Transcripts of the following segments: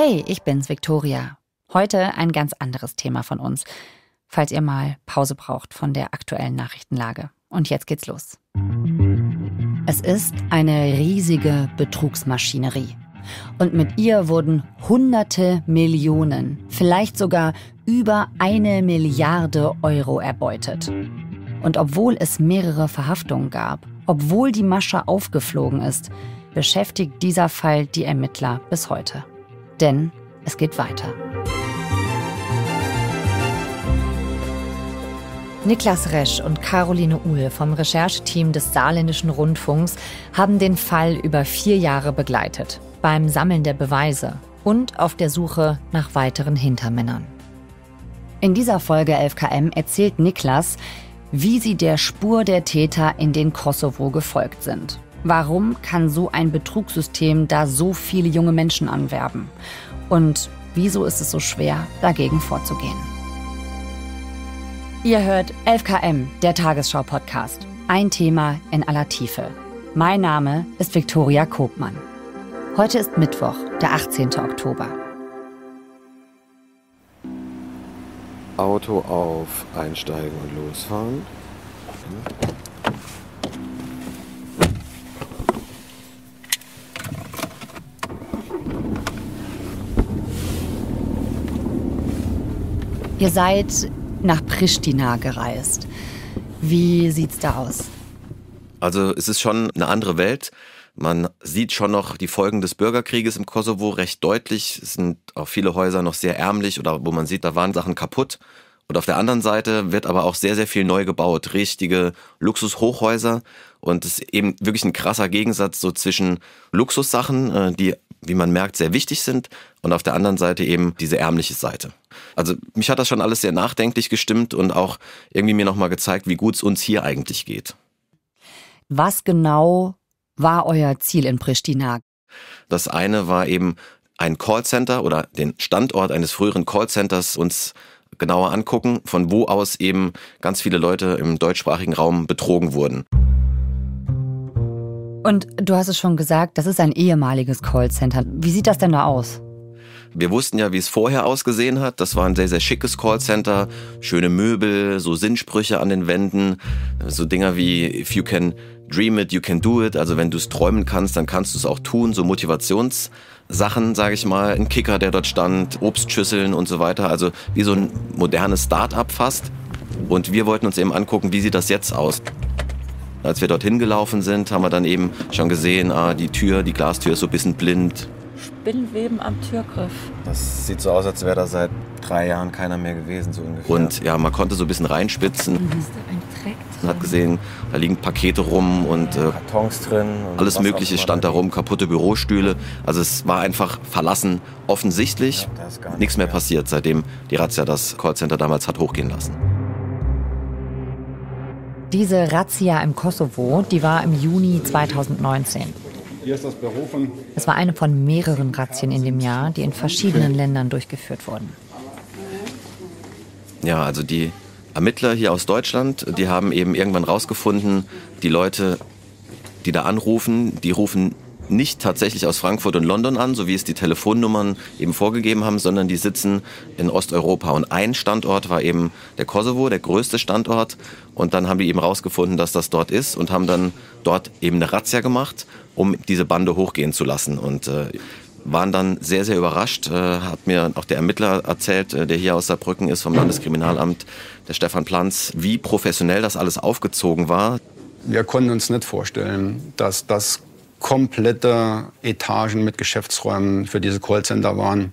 Hey, ich bin's, Victoria. Heute ein ganz anderes Thema von uns, falls ihr mal Pause braucht von der aktuellen Nachrichtenlage. Und jetzt geht's los. Es ist eine riesige Betrugsmaschinerie. Und mit ihr wurden hunderte Millionen, vielleicht sogar über eine Milliarde Euro erbeutet. Und obwohl es mehrere Verhaftungen gab, obwohl die Masche aufgeflogen ist, beschäftigt dieser Fall die Ermittler bis heute. Denn es geht weiter. Niklas Resch und Caroline Uhl vom Rechercheteam des Saarländischen Rundfunks haben den Fall über vier Jahre begleitet, beim Sammeln der Beweise und auf der Suche nach weiteren Hintermännern. In dieser Folge 11KM erzählt Niklas, wie sie der Spur der Täter in den Kosovo gefolgt sind. Warum kann so ein Betrugssystem da so viele junge Menschen anwerben? Und wieso ist es so schwer, dagegen vorzugehen? Ihr hört 11KM, der Tagesschau-Podcast. Ein Thema in aller Tiefe. Mein Name ist Viktoria Kobmann. Heute ist Mittwoch, der 18. Oktober. Auto auf, einsteigen und losfahren. Ihr seid nach Pristina gereist. Wie sieht's da aus? Also es ist schon eine andere Welt. Man sieht schon noch die Folgen des Bürgerkrieges im Kosovo recht deutlich. Es sind auch viele Häuser noch sehr ärmlich oder wo man sieht, da waren Sachen kaputt. Und auf der anderen Seite wird aber auch sehr, sehr viel neu gebaut. Richtige Luxushochhäuser. Und es ist eben wirklich ein krasser Gegensatz so zwischen Luxussachen, äh, die wie man merkt, sehr wichtig sind und auf der anderen Seite eben diese ärmliche Seite. Also mich hat das schon alles sehr nachdenklich gestimmt und auch irgendwie mir nochmal gezeigt, wie gut es uns hier eigentlich geht. Was genau war euer Ziel in Pristina? Das eine war eben ein Callcenter oder den Standort eines früheren Callcenters uns genauer angucken, von wo aus eben ganz viele Leute im deutschsprachigen Raum betrogen wurden. Und du hast es schon gesagt, das ist ein ehemaliges Callcenter. Wie sieht das denn da aus? Wir wussten ja, wie es vorher ausgesehen hat. Das war ein sehr, sehr schickes Callcenter. Schöne Möbel, so Sinnsprüche an den Wänden. So Dinger wie, if you can dream it, you can do it. Also wenn du es träumen kannst, dann kannst du es auch tun. So Motivationssachen, sage ich mal. Ein Kicker, der dort stand, Obstschüsseln und so weiter. Also wie so ein modernes Start-up fast. Und wir wollten uns eben angucken, wie sieht das jetzt aus als wir dorthin gelaufen sind, haben wir dann eben schon gesehen, ah, die Tür, die Glastür ist so ein bisschen blind. Spinnweben am Türgriff. Das sieht so aus, als wäre da seit drei Jahren keiner mehr gewesen, so ungefähr. Und ja, man konnte so ein bisschen reinspitzen. Man hat gesehen, da liegen Pakete rum und äh, Kartons drin. Und alles Mögliche stand da rum, kaputte Bürostühle. Also es war einfach verlassen, offensichtlich. Ja, Nichts mehr, mehr passiert, seitdem die Razzia das Callcenter damals hat hochgehen lassen. Diese Razzia im Kosovo, die war im Juni 2019. Hier ist das Büro von. Es war eine von mehreren Razzien in dem Jahr, die in verschiedenen Ländern durchgeführt wurden. Ja, also die Ermittler hier aus Deutschland, die haben eben irgendwann rausgefunden, die Leute, die da anrufen, die rufen nicht tatsächlich aus Frankfurt und London an, so wie es die Telefonnummern eben vorgegeben haben, sondern die sitzen in Osteuropa. Und ein Standort war eben der Kosovo, der größte Standort. Und dann haben die eben rausgefunden, dass das dort ist und haben dann dort eben eine Razzia gemacht, um diese Bande hochgehen zu lassen. Und äh, waren dann sehr, sehr überrascht. Äh, hat mir auch der Ermittler erzählt, äh, der hier aus Saarbrücken ist, vom Landeskriminalamt, der Stefan Planz, wie professionell das alles aufgezogen war. Wir konnten uns nicht vorstellen, dass das komplette Etagen mit Geschäftsräumen für diese Callcenter waren.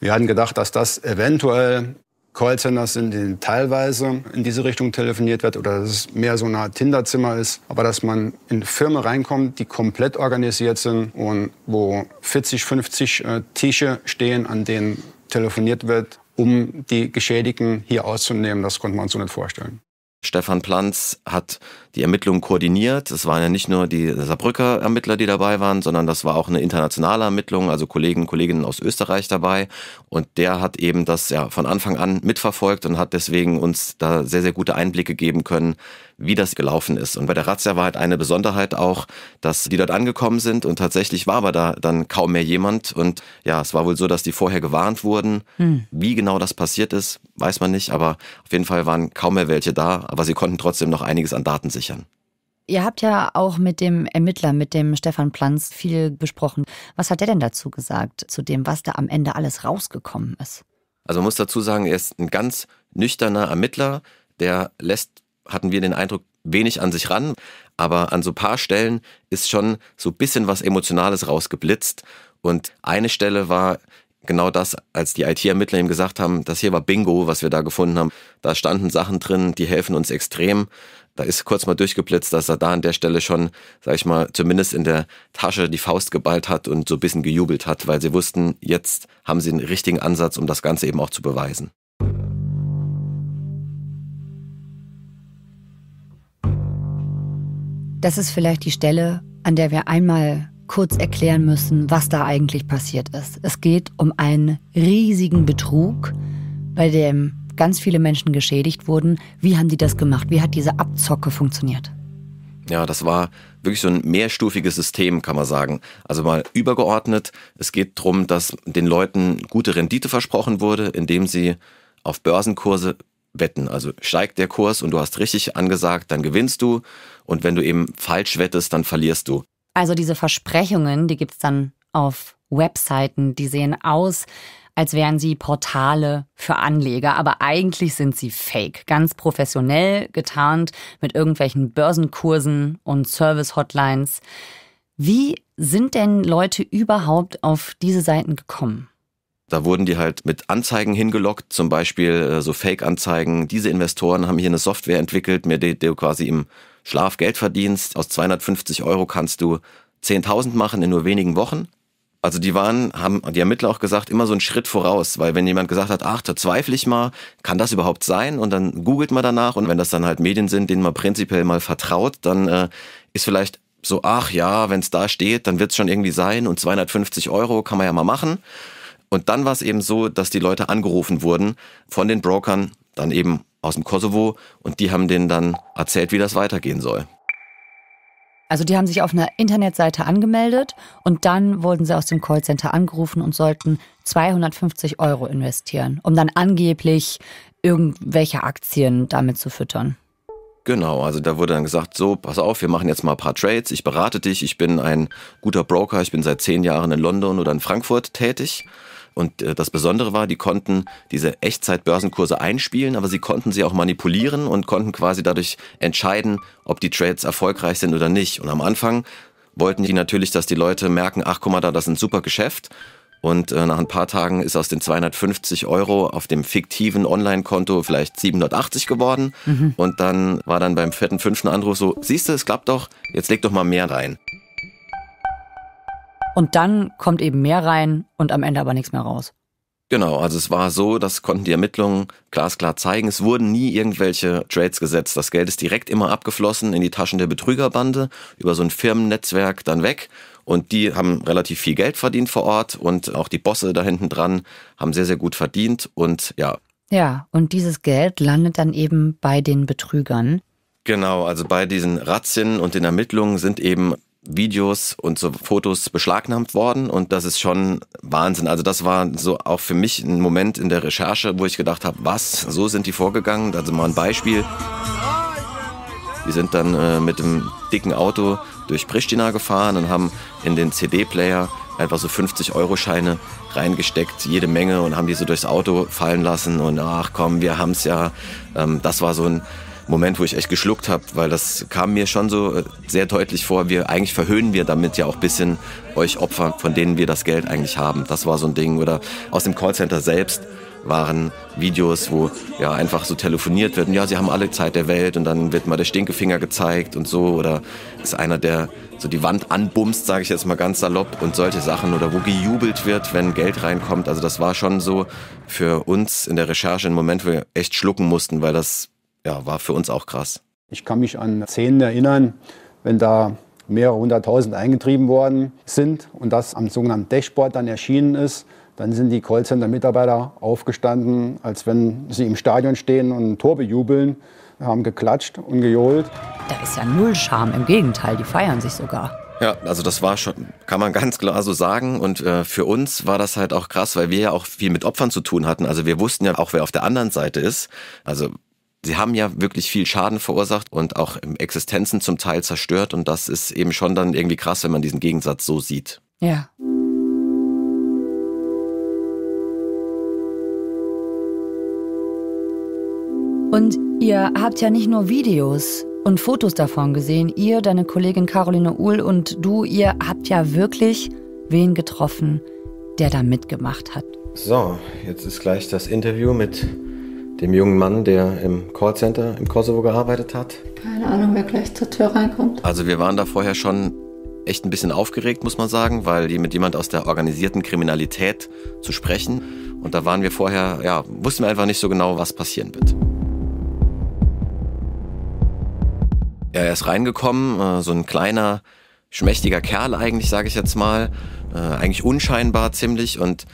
Wir hatten gedacht, dass das eventuell Callcenters sind, in denen teilweise in diese Richtung telefoniert wird oder dass es mehr so eine Art Tinderzimmer ist, aber dass man in Firmen reinkommt, die komplett organisiert sind und wo 40, 50 äh, Tische stehen, an denen telefoniert wird, um die Geschädigten hier auszunehmen, das konnte man uns so nicht vorstellen. Stefan Planz hat die Ermittlungen koordiniert. Es waren ja nicht nur die Saarbrücker Ermittler, die dabei waren, sondern das war auch eine internationale Ermittlung, also Kollegen und Kolleginnen aus Österreich dabei. Und der hat eben das ja von Anfang an mitverfolgt und hat deswegen uns da sehr, sehr gute Einblicke geben können, wie das gelaufen ist. Und bei der Razzia war halt eine Besonderheit auch, dass die dort angekommen sind und tatsächlich war aber da dann kaum mehr jemand. Und ja, es war wohl so, dass die vorher gewarnt wurden. Hm. Wie genau das passiert ist, weiß man nicht, aber auf jeden Fall waren kaum mehr welche da, aber sie konnten trotzdem noch einiges an Daten sichern. Ihr habt ja auch mit dem Ermittler, mit dem Stefan Planz, viel besprochen. Was hat er denn dazu gesagt, zu dem, was da am Ende alles rausgekommen ist? Also man muss dazu sagen, er ist ein ganz nüchterner Ermittler, der lässt hatten wir den Eindruck, wenig an sich ran, aber an so paar Stellen ist schon so ein bisschen was Emotionales rausgeblitzt. Und eine Stelle war genau das, als die IT-Ermittler ihm gesagt haben, das hier war Bingo, was wir da gefunden haben. Da standen Sachen drin, die helfen uns extrem. Da ist kurz mal durchgeblitzt, dass er da an der Stelle schon, sag ich mal, zumindest in der Tasche die Faust geballt hat und so ein bisschen gejubelt hat, weil sie wussten, jetzt haben sie den richtigen Ansatz, um das Ganze eben auch zu beweisen. Das ist vielleicht die Stelle, an der wir einmal kurz erklären müssen, was da eigentlich passiert ist. Es geht um einen riesigen Betrug, bei dem ganz viele Menschen geschädigt wurden. Wie haben die das gemacht? Wie hat diese Abzocke funktioniert? Ja, das war wirklich so ein mehrstufiges System, kann man sagen. Also mal übergeordnet, es geht darum, dass den Leuten gute Rendite versprochen wurde, indem sie auf Börsenkurse wetten. Also steigt der Kurs und du hast richtig angesagt, dann gewinnst du. Und wenn du eben falsch wettest, dann verlierst du. Also diese Versprechungen, die gibt es dann auf Webseiten, die sehen aus, als wären sie Portale für Anleger, aber eigentlich sind sie fake, ganz professionell getarnt mit irgendwelchen Börsenkursen und Service-Hotlines. Wie sind denn Leute überhaupt auf diese Seiten gekommen? Da wurden die halt mit Anzeigen hingelockt, zum Beispiel äh, so Fake-Anzeigen. Diese Investoren haben hier eine Software entwickelt, mit der du quasi im Schlafgeldverdienst Aus 250 Euro kannst du 10.000 machen in nur wenigen Wochen. Also die waren, haben die Ermittler auch gesagt, immer so einen Schritt voraus, weil wenn jemand gesagt hat, ach, da zweifle ich mal, kann das überhaupt sein? Und dann googelt man danach und wenn das dann halt Medien sind, denen man prinzipiell mal vertraut, dann äh, ist vielleicht so, ach ja, wenn es da steht, dann wird es schon irgendwie sein und 250 Euro kann man ja mal machen. Und dann war es eben so, dass die Leute angerufen wurden von den Brokern, dann eben aus dem Kosovo und die haben denen dann erzählt, wie das weitergehen soll. Also die haben sich auf einer Internetseite angemeldet und dann wurden sie aus dem Callcenter angerufen und sollten 250 Euro investieren, um dann angeblich irgendwelche Aktien damit zu füttern. Genau, also da wurde dann gesagt, so, pass auf, wir machen jetzt mal ein paar Trades, ich berate dich, ich bin ein guter Broker, ich bin seit zehn Jahren in London oder in Frankfurt tätig und äh, das Besondere war, die konnten diese Echtzeit-Börsenkurse einspielen, aber sie konnten sie auch manipulieren und konnten quasi dadurch entscheiden, ob die Trades erfolgreich sind oder nicht. Und am Anfang wollten die natürlich, dass die Leute merken, ach guck mal da, das ist ein super Geschäft. Und äh, nach ein paar Tagen ist aus den 250 Euro auf dem fiktiven Online-Konto vielleicht 780 geworden. Mhm. Und dann war dann beim vierten, fünften Anruf so, siehst du, es klappt doch, jetzt leg doch mal mehr rein. Und dann kommt eben mehr rein und am Ende aber nichts mehr raus. Genau, also es war so, das konnten die Ermittlungen glasklar zeigen. Es wurden nie irgendwelche Trades gesetzt. Das Geld ist direkt immer abgeflossen in die Taschen der Betrügerbande, über so ein Firmennetzwerk dann weg. Und die haben relativ viel Geld verdient vor Ort und auch die Bosse da hinten dran haben sehr, sehr gut verdient und ja. Ja, und dieses Geld landet dann eben bei den Betrügern. Genau, also bei diesen Razzien und den Ermittlungen sind eben Videos und so Fotos beschlagnahmt worden und das ist schon Wahnsinn. Also das war so auch für mich ein Moment in der Recherche, wo ich gedacht habe, was, so sind die vorgegangen? Also mal ein Beispiel. Die sind dann äh, mit dem dicken Auto durch Pristina gefahren und haben in den CD-Player einfach so 50-Euro-Scheine reingesteckt, jede Menge und haben die so durchs Auto fallen lassen und ach komm, wir haben es ja. Ähm, das war so ein Moment, wo ich echt geschluckt habe, weil das kam mir schon so äh, sehr deutlich vor. Wir eigentlich verhöhnen wir damit ja auch bisschen euch Opfer, von denen wir das Geld eigentlich haben. Das war so ein Ding. Oder aus dem Callcenter selbst waren Videos, wo ja einfach so telefoniert wird. Und ja, sie haben alle Zeit der Welt und dann wird mal der Stinkefinger gezeigt und so. Oder ist einer, der so die Wand anbumst, sage ich jetzt mal ganz salopp und solche Sachen. Oder wo gejubelt wird, wenn Geld reinkommt. Also das war schon so für uns in der Recherche ein Moment, wo wir echt schlucken mussten, weil das ja, war für uns auch krass. Ich kann mich an Szenen erinnern, wenn da mehrere hunderttausend eingetrieben worden sind und das am sogenannten Dashboard dann erschienen ist, dann sind die Callcenter-Mitarbeiter aufgestanden, als wenn sie im Stadion stehen und ein Tor bejubeln, haben geklatscht und gejohlt. Da ist ja null Scham, im Gegenteil, die feiern sich sogar. Ja, also das war schon, kann man ganz klar so sagen. Und äh, für uns war das halt auch krass, weil wir ja auch viel mit Opfern zu tun hatten. Also wir wussten ja auch, wer auf der anderen Seite ist. Also Sie haben ja wirklich viel Schaden verursacht und auch ähm, Existenzen zum Teil zerstört. Und das ist eben schon dann irgendwie krass, wenn man diesen Gegensatz so sieht. Ja. Und ihr habt ja nicht nur Videos und Fotos davon gesehen. Ihr, deine Kollegin Caroline Uhl und du, ihr habt ja wirklich wen getroffen, der da mitgemacht hat. So, jetzt ist gleich das Interview mit dem jungen Mann, der im Callcenter im Kosovo gearbeitet hat. Keine Ahnung, wer gleich zur Tür reinkommt. Also wir waren da vorher schon echt ein bisschen aufgeregt, muss man sagen, weil mit jemand aus der organisierten Kriminalität zu sprechen. Und da waren wir vorher, ja, wussten wir einfach nicht so genau, was passieren wird. Er ist reingekommen, äh, so ein kleiner, schmächtiger Kerl eigentlich, sage ich jetzt mal, äh, eigentlich unscheinbar ziemlich und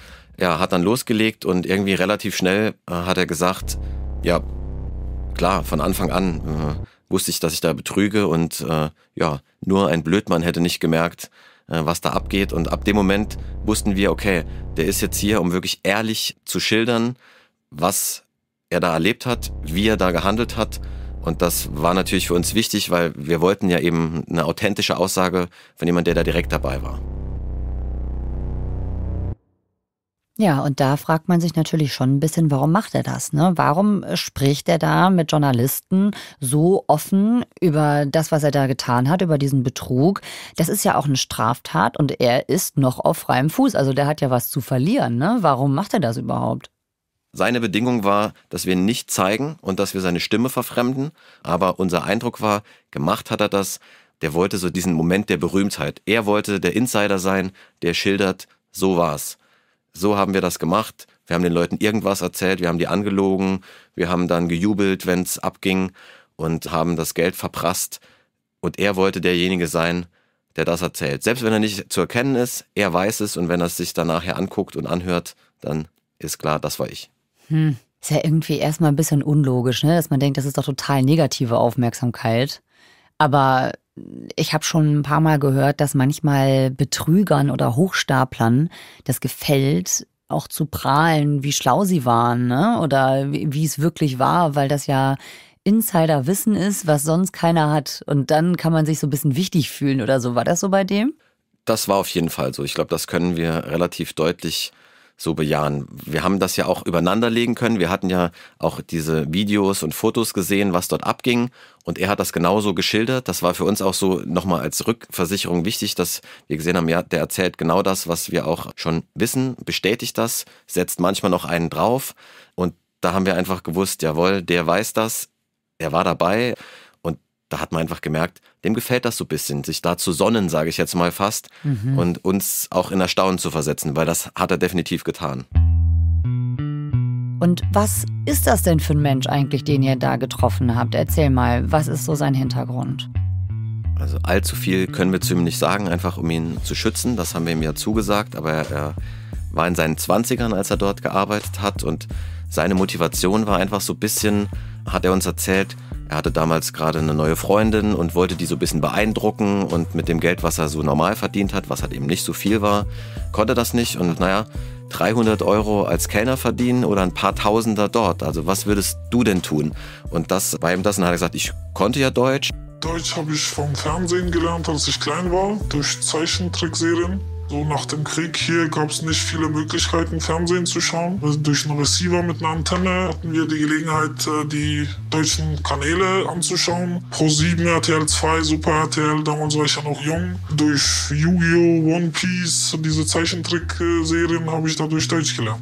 ja, hat dann losgelegt und irgendwie relativ schnell äh, hat er gesagt, ja, klar, von Anfang an äh, wusste ich, dass ich da betrüge und äh, ja, nur ein Blödmann hätte nicht gemerkt, äh, was da abgeht. Und ab dem Moment wussten wir, okay, der ist jetzt hier, um wirklich ehrlich zu schildern, was er da erlebt hat, wie er da gehandelt hat. Und das war natürlich für uns wichtig, weil wir wollten ja eben eine authentische Aussage von jemandem, der da direkt dabei war. Ja, und da fragt man sich natürlich schon ein bisschen, warum macht er das? Ne? Warum spricht er da mit Journalisten so offen über das, was er da getan hat, über diesen Betrug? Das ist ja auch eine Straftat und er ist noch auf freiem Fuß. Also der hat ja was zu verlieren. Ne? Warum macht er das überhaupt? Seine Bedingung war, dass wir nicht zeigen und dass wir seine Stimme verfremden. Aber unser Eindruck war, gemacht hat er das. Der wollte so diesen Moment der Berühmtheit. Er wollte der Insider sein, der schildert, so war's so haben wir das gemacht. Wir haben den Leuten irgendwas erzählt, wir haben die angelogen, wir haben dann gejubelt, wenn es abging und haben das Geld verprasst. Und er wollte derjenige sein, der das erzählt. Selbst wenn er nicht zu erkennen ist, er weiß es und wenn er es sich dann nachher anguckt und anhört, dann ist klar, das war ich. Hm. Ist ja irgendwie erstmal ein bisschen unlogisch, ne? dass man denkt, das ist doch total negative Aufmerksamkeit. Aber ich habe schon ein paar Mal gehört, dass manchmal Betrügern oder Hochstaplern das gefällt, auch zu prahlen, wie schlau sie waren ne? oder wie, wie es wirklich war, weil das ja Insiderwissen ist, was sonst keiner hat. Und dann kann man sich so ein bisschen wichtig fühlen oder so. War das so bei dem? Das war auf jeden Fall so. Ich glaube, das können wir relativ deutlich so bejahen. Wir haben das ja auch übereinanderlegen können. Wir hatten ja auch diese Videos und Fotos gesehen, was dort abging. Und er hat das genauso geschildert. Das war für uns auch so nochmal als Rückversicherung wichtig, dass wir gesehen haben, ja, der erzählt genau das, was wir auch schon wissen, bestätigt das, setzt manchmal noch einen drauf. Und da haben wir einfach gewusst, jawohl, der weiß das, er war dabei da hat man einfach gemerkt, dem gefällt das so ein bisschen, sich da zu sonnen, sage ich jetzt mal fast, mhm. und uns auch in Erstaunen zu versetzen, weil das hat er definitiv getan. Und was ist das denn für ein Mensch eigentlich, den ihr da getroffen habt? Erzähl mal, was ist so sein Hintergrund? Also allzu viel können wir zu ihm nicht sagen, einfach um ihn zu schützen. Das haben wir ihm ja zugesagt, aber er, er war in seinen 20ern, als er dort gearbeitet hat und seine Motivation war einfach so ein bisschen hat er uns erzählt, er hatte damals gerade eine neue Freundin und wollte die so ein bisschen beeindrucken und mit dem Geld, was er so normal verdient hat, was halt eben nicht so viel war, konnte das nicht und naja, 300 Euro als Kellner verdienen oder ein paar Tausender dort. Also was würdest du denn tun? Und das war ihm das und hat er gesagt, ich konnte ja Deutsch. Deutsch habe ich vom Fernsehen gelernt, als ich klein war, durch Zeichentrickserien. So nach dem Krieg hier gab es nicht viele Möglichkeiten, Fernsehen zu schauen. Durch einen Receiver mit einer Antenne hatten wir die Gelegenheit, äh, die deutschen Kanäle anzuschauen. Pro7, RTL 2, Super RTL, damals war ich ja noch jung. Durch Yu-Gi-Oh!, One Piece, diese Zeichentrickserien habe ich dadurch Deutsch gelernt.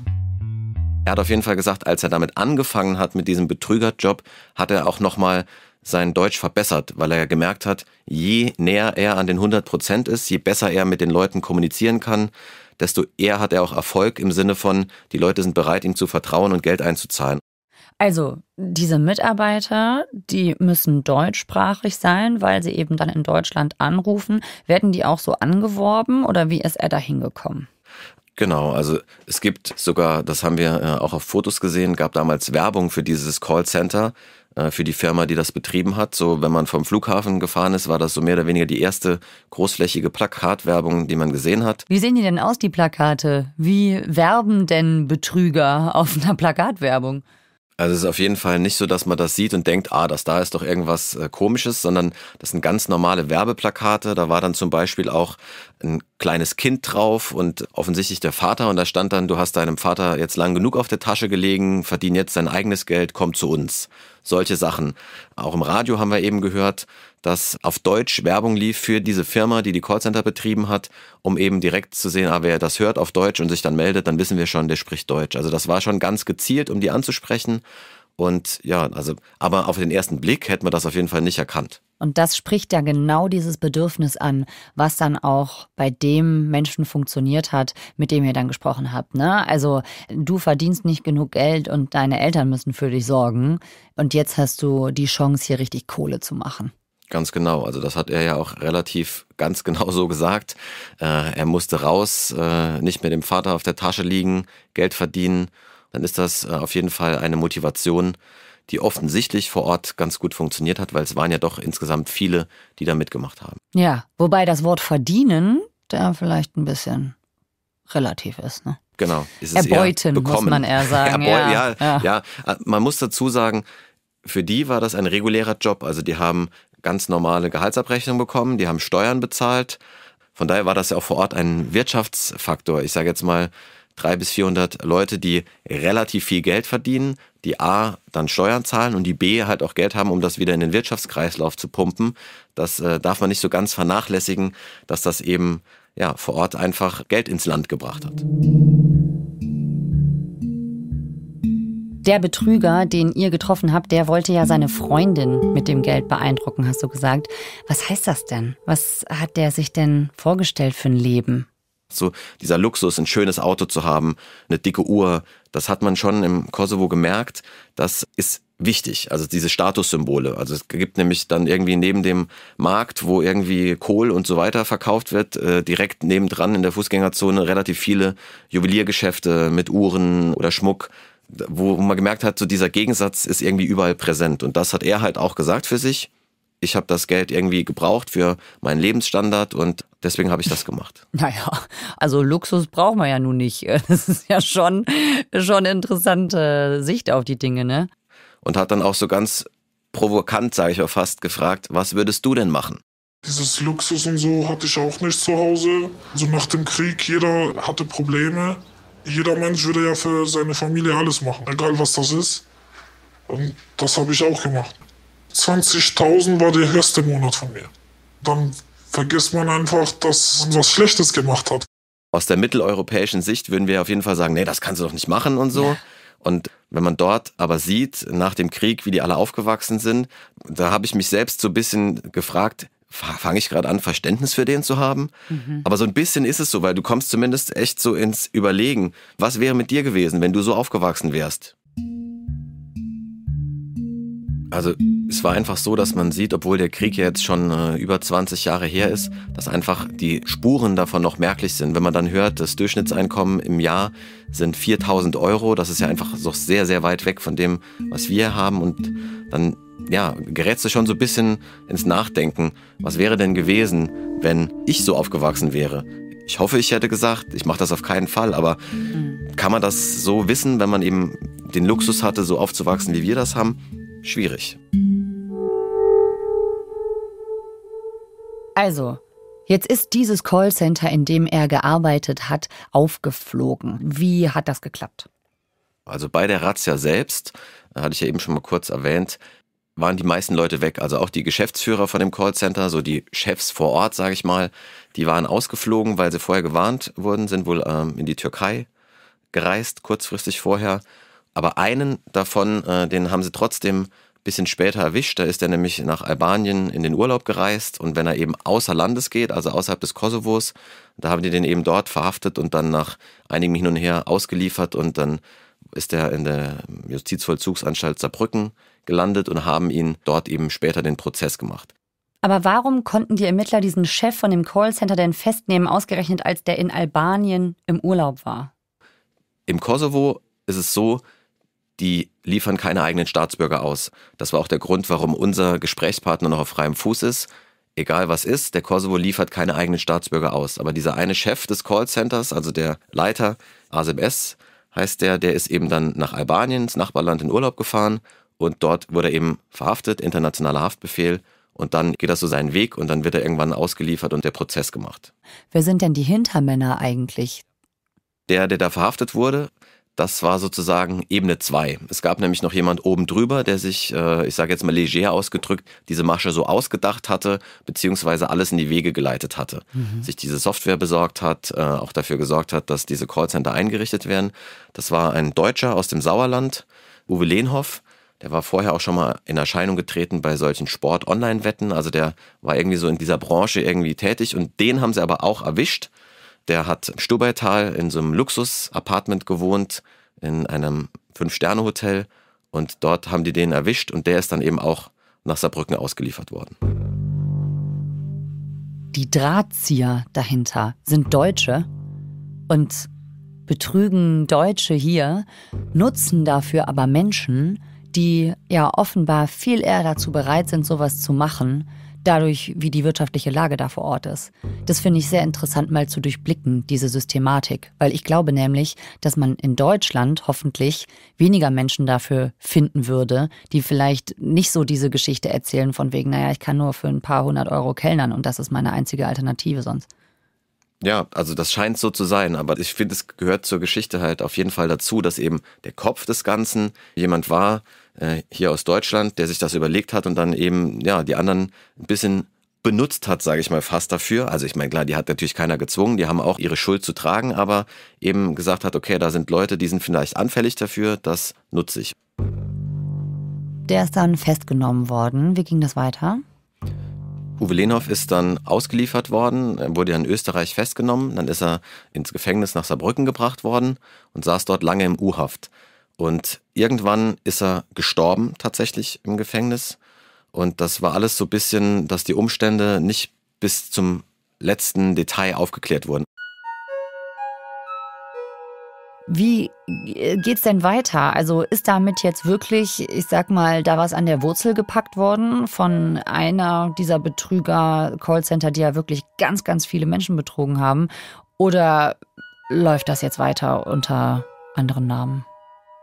Er hat auf jeden Fall gesagt, als er damit angefangen hat mit diesem Betrügerjob, hat er auch nochmal sein Deutsch verbessert, weil er gemerkt hat, je näher er an den 100 Prozent ist, je besser er mit den Leuten kommunizieren kann, desto eher hat er auch Erfolg im Sinne von, die Leute sind bereit, ihm zu vertrauen und Geld einzuzahlen. Also, diese Mitarbeiter, die müssen deutschsprachig sein, weil sie eben dann in Deutschland anrufen. Werden die auch so angeworben oder wie ist er da hingekommen? Genau, also es gibt sogar, das haben wir äh, auch auf Fotos gesehen, gab damals Werbung für dieses Callcenter. Äh, für die Firma, die das betrieben hat. So, wenn man vom Flughafen gefahren ist, war das so mehr oder weniger die erste großflächige Plakatwerbung, die man gesehen hat. Wie sehen die denn aus, die Plakate? Wie werben denn Betrüger auf einer Plakatwerbung? Also es ist auf jeden Fall nicht so, dass man das sieht und denkt, ah, das da ist doch irgendwas äh, Komisches, sondern das sind ganz normale Werbeplakate. Da war dann zum Beispiel auch ein kleines Kind drauf und offensichtlich der Vater. Und da stand dann, du hast deinem Vater jetzt lang genug auf der Tasche gelegen, verdien jetzt dein eigenes Geld, komm zu uns solche Sachen. Auch im Radio haben wir eben gehört, dass auf Deutsch Werbung lief für diese Firma, die die Callcenter betrieben hat, um eben direkt zu sehen, ah, wer das hört auf Deutsch und sich dann meldet, dann wissen wir schon, der spricht Deutsch. Also das war schon ganz gezielt, um die anzusprechen. Und ja, also, aber auf den ersten Blick hätten wir das auf jeden Fall nicht erkannt. Und das spricht ja genau dieses Bedürfnis an, was dann auch bei dem Menschen funktioniert hat, mit dem ihr dann gesprochen habt. Ne? Also du verdienst nicht genug Geld und deine Eltern müssen für dich sorgen. Und jetzt hast du die Chance, hier richtig Kohle zu machen. Ganz genau. Also das hat er ja auch relativ ganz genau so gesagt. Äh, er musste raus, äh, nicht mehr dem Vater auf der Tasche liegen, Geld verdienen. Dann ist das äh, auf jeden Fall eine Motivation, die offensichtlich vor Ort ganz gut funktioniert hat, weil es waren ja doch insgesamt viele, die da mitgemacht haben. Ja, wobei das Wort verdienen da vielleicht ein bisschen relativ ist. Ne? Genau. Ist es Erbeuten, bekommen. muss man eher sagen. Erbeu ja, ja, ja. ja, äh, man muss dazu sagen, für die war das ein regulärer Job. Also die haben ganz normale Gehaltsabrechnung bekommen, die haben Steuern bezahlt. Von daher war das ja auch vor Ort ein Wirtschaftsfaktor. Ich sage jetzt mal, drei bis 400 Leute, die relativ viel Geld verdienen, die A, dann Steuern zahlen und die B, halt auch Geld haben, um das wieder in den Wirtschaftskreislauf zu pumpen. Das äh, darf man nicht so ganz vernachlässigen, dass das eben ja, vor Ort einfach Geld ins Land gebracht hat. Der Betrüger, den ihr getroffen habt, der wollte ja seine Freundin mit dem Geld beeindrucken, hast du gesagt. Was heißt das denn? Was hat der sich denn vorgestellt für ein Leben? So dieser Luxus, ein schönes Auto zu haben, eine dicke Uhr, das hat man schon im Kosovo gemerkt. Das ist wichtig, also diese Statussymbole. Also es gibt nämlich dann irgendwie neben dem Markt, wo irgendwie Kohl und so weiter verkauft wird, äh, direkt nebendran in der Fußgängerzone relativ viele Juweliergeschäfte mit Uhren oder Schmuck, wo man gemerkt hat, so dieser Gegensatz ist irgendwie überall präsent. Und das hat er halt auch gesagt für sich ich habe das Geld irgendwie gebraucht für meinen Lebensstandard und deswegen habe ich das gemacht. Naja, also Luxus braucht man ja nun nicht. Das ist ja schon, schon interessante Sicht auf die Dinge, ne? Und hat dann auch so ganz provokant, sage ich mal fast, gefragt, was würdest du denn machen? Dieses Luxus und so hatte ich auch nicht zu Hause. Also nach dem Krieg, jeder hatte Probleme. Jeder Mensch würde ja für seine Familie alles machen, egal was das ist. Und das habe ich auch gemacht. 20.000 war der erste Monat von mir. Dann vergisst man einfach, dass man was Schlechtes gemacht hat. Aus der mitteleuropäischen Sicht würden wir auf jeden Fall sagen, nee, das kannst du doch nicht machen und so. Und wenn man dort aber sieht, nach dem Krieg, wie die alle aufgewachsen sind, da habe ich mich selbst so ein bisschen gefragt, fange ich gerade an, Verständnis für den zu haben? Mhm. Aber so ein bisschen ist es so, weil du kommst zumindest echt so ins Überlegen, was wäre mit dir gewesen, wenn du so aufgewachsen wärst? Also es war einfach so, dass man sieht, obwohl der Krieg ja jetzt schon äh, über 20 Jahre her ist, dass einfach die Spuren davon noch merklich sind. Wenn man dann hört, das Durchschnittseinkommen im Jahr sind 4000 Euro, das ist ja einfach so sehr, sehr weit weg von dem, was wir haben. Und dann ja, gerätst du schon so ein bisschen ins Nachdenken. Was wäre denn gewesen, wenn ich so aufgewachsen wäre? Ich hoffe, ich hätte gesagt, ich mache das auf keinen Fall, aber mhm. kann man das so wissen, wenn man eben den Luxus hatte, so aufzuwachsen, wie wir das haben? schwierig. Also, Jetzt ist dieses Callcenter, in dem er gearbeitet hat, aufgeflogen. Wie hat das geklappt? Also bei der Razzia selbst, äh, hatte ich ja eben schon mal kurz erwähnt, waren die meisten Leute weg. Also auch die Geschäftsführer von dem Callcenter, so die Chefs vor Ort, sage ich mal, die waren ausgeflogen, weil sie vorher gewarnt wurden, sind wohl ähm, in die Türkei gereist, kurzfristig vorher aber einen davon, äh, den haben sie trotzdem ein bisschen später erwischt. Da ist er nämlich nach Albanien in den Urlaub gereist. Und wenn er eben außer Landes geht, also außerhalb des Kosovos, da haben die den eben dort verhaftet und dann nach einigem Hin und Her ausgeliefert. Und dann ist er in der Justizvollzugsanstalt Saarbrücken gelandet und haben ihn dort eben später den Prozess gemacht. Aber warum konnten die Ermittler diesen Chef von dem Callcenter denn festnehmen, ausgerechnet als der in Albanien im Urlaub war? Im Kosovo ist es so, die liefern keine eigenen Staatsbürger aus. Das war auch der Grund, warum unser Gesprächspartner noch auf freiem Fuß ist. Egal was ist, der Kosovo liefert keine eigenen Staatsbürger aus. Aber dieser eine Chef des Callcenters, also der Leiter, Asem S, heißt der, der ist eben dann nach Albanien, ins Nachbarland, in Urlaub gefahren und dort wurde er eben verhaftet, internationaler Haftbefehl. Und dann geht das so seinen Weg und dann wird er irgendwann ausgeliefert und der Prozess gemacht. Wer sind denn die Hintermänner eigentlich? Der, der da verhaftet wurde, das war sozusagen Ebene 2. Es gab nämlich noch jemand oben drüber, der sich, äh, ich sage jetzt mal leger ausgedrückt, diese Masche so ausgedacht hatte, beziehungsweise alles in die Wege geleitet hatte. Mhm. Sich diese Software besorgt hat, äh, auch dafür gesorgt hat, dass diese Callcenter eingerichtet werden. Das war ein Deutscher aus dem Sauerland, Uwe Lehnhoff. Der war vorher auch schon mal in Erscheinung getreten bei solchen Sport-Online-Wetten. Also der war irgendwie so in dieser Branche irgendwie tätig und den haben sie aber auch erwischt der hat im Stubaital in so einem Luxus-Apartment gewohnt, in einem Fünf-Sterne-Hotel. Und dort haben die den erwischt und der ist dann eben auch nach Saarbrücken ausgeliefert worden. Die Drahtzieher dahinter sind Deutsche und betrügen Deutsche hier, nutzen dafür aber Menschen, die ja offenbar viel eher dazu bereit sind, sowas zu machen, dadurch, wie die wirtschaftliche Lage da vor Ort ist. Das finde ich sehr interessant, mal zu durchblicken, diese Systematik, weil ich glaube nämlich, dass man in Deutschland hoffentlich weniger Menschen dafür finden würde, die vielleicht nicht so diese Geschichte erzählen von wegen, naja, ich kann nur für ein paar hundert Euro kellnern und das ist meine einzige Alternative sonst. Ja, also das scheint so zu sein, aber ich finde, es gehört zur Geschichte halt auf jeden Fall dazu, dass eben der Kopf des Ganzen jemand war, äh, hier aus Deutschland, der sich das überlegt hat und dann eben ja die anderen ein bisschen benutzt hat, sage ich mal, fast dafür. Also ich meine, klar, die hat natürlich keiner gezwungen, die haben auch ihre Schuld zu tragen, aber eben gesagt hat, okay, da sind Leute, die sind vielleicht anfällig dafür, das nutze ich. Der ist dann festgenommen worden. Wie ging das weiter? Uwe Lenhoff ist dann ausgeliefert worden, wurde in Österreich festgenommen, dann ist er ins Gefängnis nach Saarbrücken gebracht worden und saß dort lange im U-Haft. Und irgendwann ist er gestorben tatsächlich im Gefängnis. Und das war alles so ein bisschen, dass die Umstände nicht bis zum letzten Detail aufgeklärt wurden. Wie äh, geht's denn weiter? Also ist damit jetzt wirklich, ich sag mal, da was an der Wurzel gepackt worden von einer dieser Betrüger Callcenter, die ja wirklich ganz ganz viele Menschen betrogen haben oder läuft das jetzt weiter unter anderen Namen?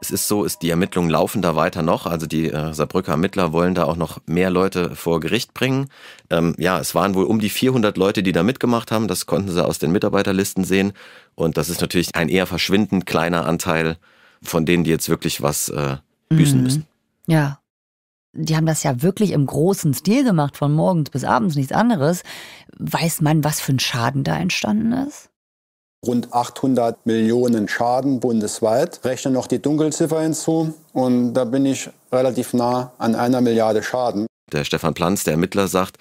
Es ist so, ist die Ermittlungen laufen da weiter noch. Also die äh, Saarbrücker Ermittler wollen da auch noch mehr Leute vor Gericht bringen. Ähm, ja, es waren wohl um die 400 Leute, die da mitgemacht haben. Das konnten sie aus den Mitarbeiterlisten sehen. Und das ist natürlich ein eher verschwindend kleiner Anteil von denen, die jetzt wirklich was äh, büßen mhm. müssen. Ja, die haben das ja wirklich im großen Stil gemacht, von morgens bis abends nichts anderes. Weiß man, was für ein Schaden da entstanden ist? rund 800 Millionen Schaden bundesweit. Rechne noch die Dunkelziffer hinzu und da bin ich relativ nah an einer Milliarde Schaden. Der Stefan Planz, der Ermittler, sagt,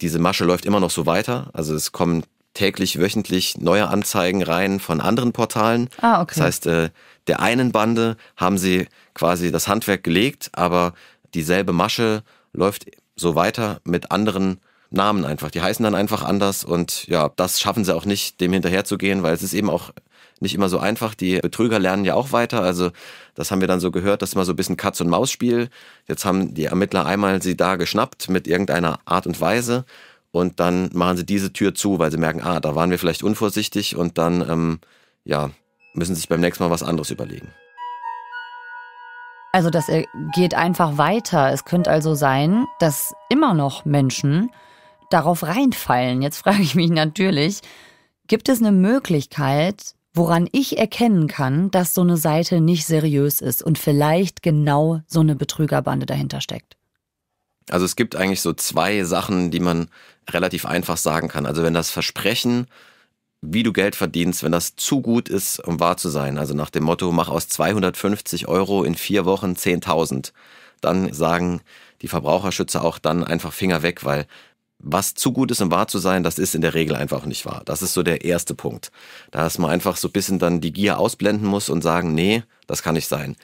diese Masche läuft immer noch so weiter. Also es kommen täglich, wöchentlich neue Anzeigen rein von anderen Portalen. Ah, okay. Das heißt, äh, der einen Bande haben sie quasi das Handwerk gelegt, aber dieselbe Masche läuft so weiter mit anderen Portalen. Namen einfach. Die heißen dann einfach anders und ja, das schaffen sie auch nicht, dem hinterherzugehen, weil es ist eben auch nicht immer so einfach. Die Betrüger lernen ja auch weiter. Also das haben wir dann so gehört, das ist mal so ein bisschen Katz-und-Maus-Spiel. Jetzt haben die Ermittler einmal sie da geschnappt mit irgendeiner Art und Weise und dann machen sie diese Tür zu, weil sie merken, ah, da waren wir vielleicht unvorsichtig und dann, ähm, ja, müssen sie sich beim nächsten Mal was anderes überlegen. Also das äh, geht einfach weiter. Es könnte also sein, dass immer noch Menschen darauf reinfallen? Jetzt frage ich mich natürlich, gibt es eine Möglichkeit, woran ich erkennen kann, dass so eine Seite nicht seriös ist und vielleicht genau so eine Betrügerbande dahinter steckt? Also es gibt eigentlich so zwei Sachen, die man relativ einfach sagen kann. Also wenn das Versprechen, wie du Geld verdienst, wenn das zu gut ist, um wahr zu sein, also nach dem Motto, mach aus 250 Euro in vier Wochen 10.000, dann sagen die Verbraucherschützer auch dann einfach Finger weg, weil was zu gut ist, um wahr zu sein, das ist in der Regel einfach nicht wahr. Das ist so der erste Punkt. Dass man einfach so ein bisschen dann die Gier ausblenden muss und sagen, nee, das kann nicht sein.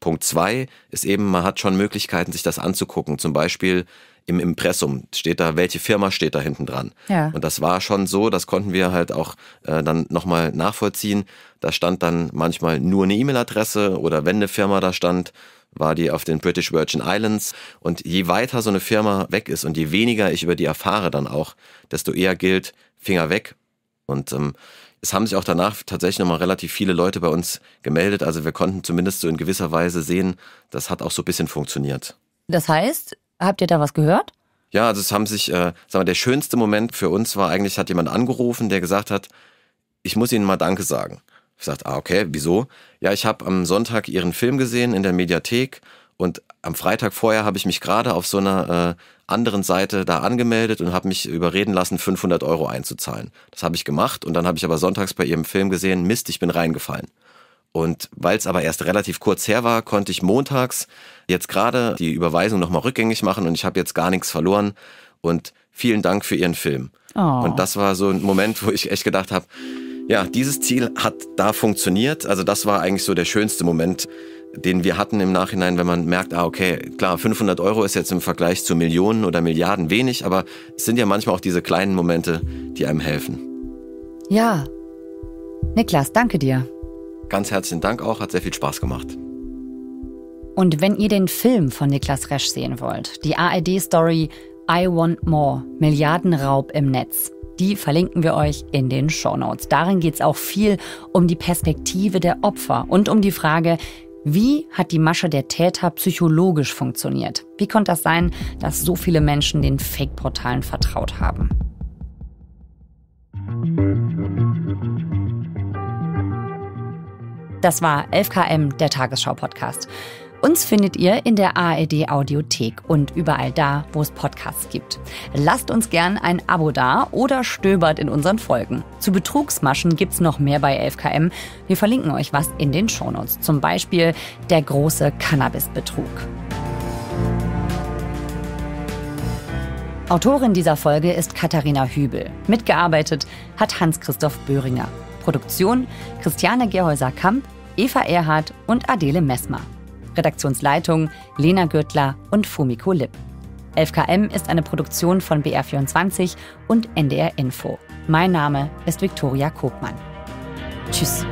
Punkt zwei ist eben, man hat schon Möglichkeiten, sich das anzugucken. Zum Beispiel im Impressum steht da, welche Firma steht da hinten dran. Ja. Und das war schon so, das konnten wir halt auch äh, dann nochmal nachvollziehen. Da stand dann manchmal nur eine E-Mail-Adresse oder wenn eine Firma da stand, war die auf den British Virgin Islands. Und je weiter so eine Firma weg ist und je weniger ich über die erfahre dann auch, desto eher gilt Finger weg. Und ähm, es haben sich auch danach tatsächlich nochmal relativ viele Leute bei uns gemeldet. Also wir konnten zumindest so in gewisser Weise sehen, das hat auch so ein bisschen funktioniert. Das heißt, habt ihr da was gehört? Ja, also es haben sich, äh, sagen wir, der schönste Moment für uns war eigentlich, hat jemand angerufen, der gesagt hat, ich muss Ihnen mal Danke sagen. Ich sagte, ah, okay, wieso? Ja, ich habe am Sonntag ihren Film gesehen in der Mediathek und am Freitag vorher habe ich mich gerade auf so einer äh, anderen Seite da angemeldet und habe mich überreden lassen, 500 Euro einzuzahlen. Das habe ich gemacht und dann habe ich aber sonntags bei ihrem Film gesehen, Mist, ich bin reingefallen. Und weil es aber erst relativ kurz her war, konnte ich montags jetzt gerade die Überweisung nochmal rückgängig machen und ich habe jetzt gar nichts verloren. Und vielen Dank für Ihren Film. Oh. Und das war so ein Moment, wo ich echt gedacht habe, ja, dieses Ziel hat da funktioniert. Also das war eigentlich so der schönste Moment, den wir hatten im Nachhinein, wenn man merkt, ah okay, klar, 500 Euro ist jetzt im Vergleich zu Millionen oder Milliarden wenig, aber es sind ja manchmal auch diese kleinen Momente, die einem helfen. Ja. Niklas, danke dir. Ganz herzlichen Dank auch, hat sehr viel Spaß gemacht. Und wenn ihr den Film von Niklas Resch sehen wollt, die ARD-Story I Want More, Milliardenraub im Netz, die verlinken wir euch in den Show Notes. Darin geht es auch viel um die Perspektive der Opfer und um die Frage, wie hat die Masche der Täter psychologisch funktioniert? Wie konnte das sein, dass so viele Menschen den Fake-Portalen vertraut haben? Das war 11KM, der Tagesschau-Podcast. Uns findet ihr in der ARD Audiothek und überall da, wo es Podcasts gibt. Lasst uns gern ein Abo da oder stöbert in unseren Folgen. Zu Betrugsmaschen gibt's noch mehr bei 11KM. Wir verlinken euch was in den Shownotes. Zum Beispiel der große Cannabisbetrug. Autorin dieser Folge ist Katharina Hübel. Mitgearbeitet hat Hans-Christoph Böhringer. Produktion Christiane Gerhäuser-Kamp, Eva Erhardt und Adele Messmer. Redaktionsleitung Lena Gürtler und Fumiko Lipp. 11KM ist eine Produktion von BR24 und NDR Info. Mein Name ist Viktoria Kobmann. Tschüss.